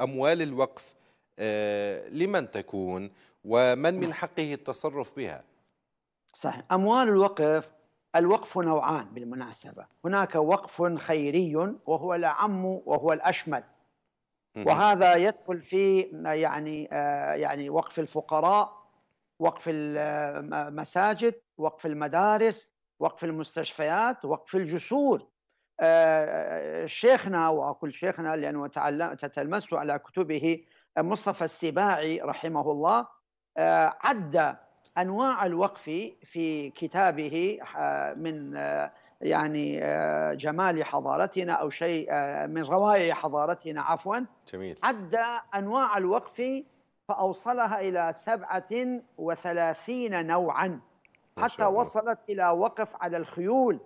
أموال الوقف آه، لمن تكون ومن من حقه التصرف بها صحيح أموال الوقف الوقف نوعان بالمناسبة هناك وقف خيري وهو الأعم وهو الأشمل وهذا يدخل في يعني آه، يعني وقف الفقراء وقف المساجد آه، وقف المدارس وقف المستشفيات وقف الجسور آه، آه، شيخنا واقول شيخنا لانه تتلمس على كتبه آه، مصطفى السباعي رحمه الله عد انواع الوقف في كتابه من يعني جمال حضارتنا او شيء من روائع حضارتنا عفوا جميل عد انواع الوقف فاوصلها الى 37 نوعا حتى وصلت الى وقف على الخيول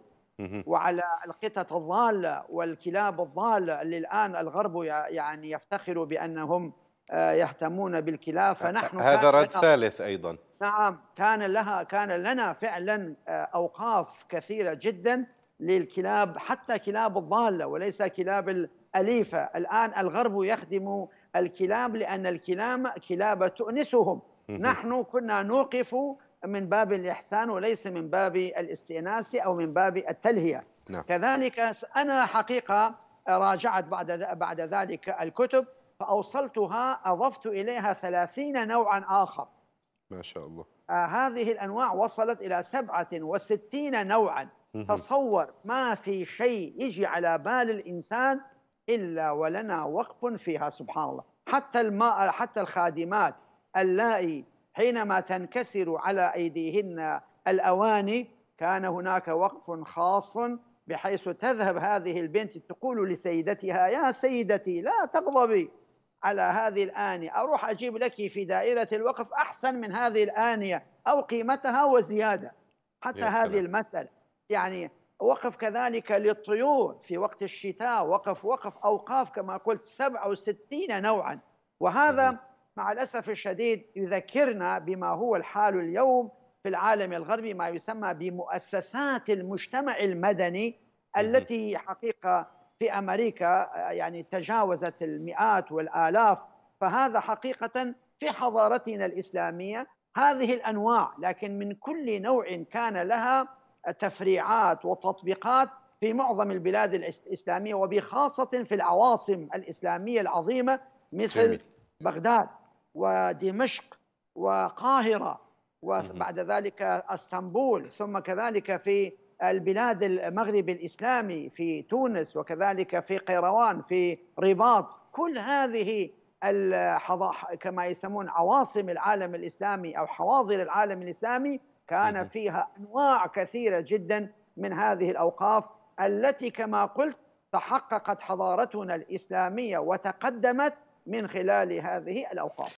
وعلى القطط الضالة والكلاب الضالة اللي الآن الغرب يعني يفتخر بأنهم آه، يهتمون بالكلاب فنحن هذا رد ثالث أيضا نعم كان لها كان لنا فعلا آه، أوقاف كثيرة جدا للكلاب حتى كلاب الضالة وليس كلاب الأليفة الآن الغرب يخدم الكلاب لأن الكلاب كلاب تؤنسهم نحن كنا نوقف من باب الإحسان وليس من باب الاستئناس أو من باب التلهية نعم. كذلك أنا حقيقة راجعت بعد بعد ذلك الكتب فأوصلتها أضفت إليها ثلاثين نوعا آخر ما شاء الله آه هذه الأنواع وصلت إلى سبعة وستين نوعا تصور ما في شيء يجي على بال الإنسان إلا ولنا وقف فيها سبحان الله حتى الماء حتى الخادمات اللائي حينما تنكسر على أيديهن الأواني كان هناك وقف خاص بحيث تذهب هذه البنت تقول لسيدتها يا سيدتي لا تغضبي على هذه الآنية أروح أجيب لك في دائرة الوقف أحسن من هذه الآنية أو قيمتها وزيادة حتى هذه المسألة يعني وقف كذلك للطيور في وقت الشتاء وقف وقف أوقاف كما قلت 67 نوعا وهذا مع الأسف الشديد يذكرنا بما هو الحال اليوم في العالم الغربي ما يسمى بمؤسسات المجتمع المدني التي حقيقة في أمريكا يعني تجاوزت المئات والآلاف فهذا حقيقة في حضارتنا الإسلامية هذه الأنواع لكن من كل نوع كان لها تفريعات وتطبيقات في معظم البلاد الإسلامية وبخاصة في العواصم الإسلامية العظيمة مثل بغداد ودمشق وقاهرة وبعد ذلك اسطنبول ثم كذلك في البلاد المغرب الإسلامي في تونس وكذلك في قيروان في رباط كل هذه كما يسمون عواصم العالم الإسلامي أو حواضر العالم الإسلامي كان فيها أنواع كثيرة جدا من هذه الأوقاف التي كما قلت تحققت حضارتنا الإسلامية وتقدمت من خلال هذه الأوقاف